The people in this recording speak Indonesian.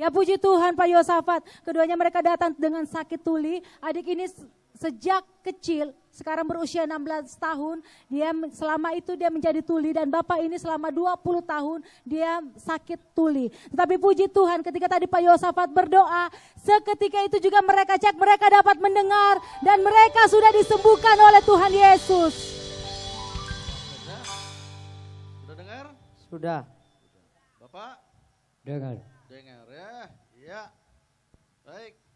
Ya puji Tuhan Pak Yosafat, keduanya mereka datang dengan sakit tuli. Adik ini sejak kecil, sekarang berusia 16 tahun, dia selama itu dia menjadi tuli dan bapak ini selama 20 tahun dia sakit tuli. Tetapi puji Tuhan ketika tadi Pak Yosafat berdoa, seketika itu juga mereka cek mereka dapat mendengar dan mereka sudah disembuhkan oleh Tuhan Yesus. Sudah dengar? Sudah. Bapak? Dengar dengar ya. ya Baik.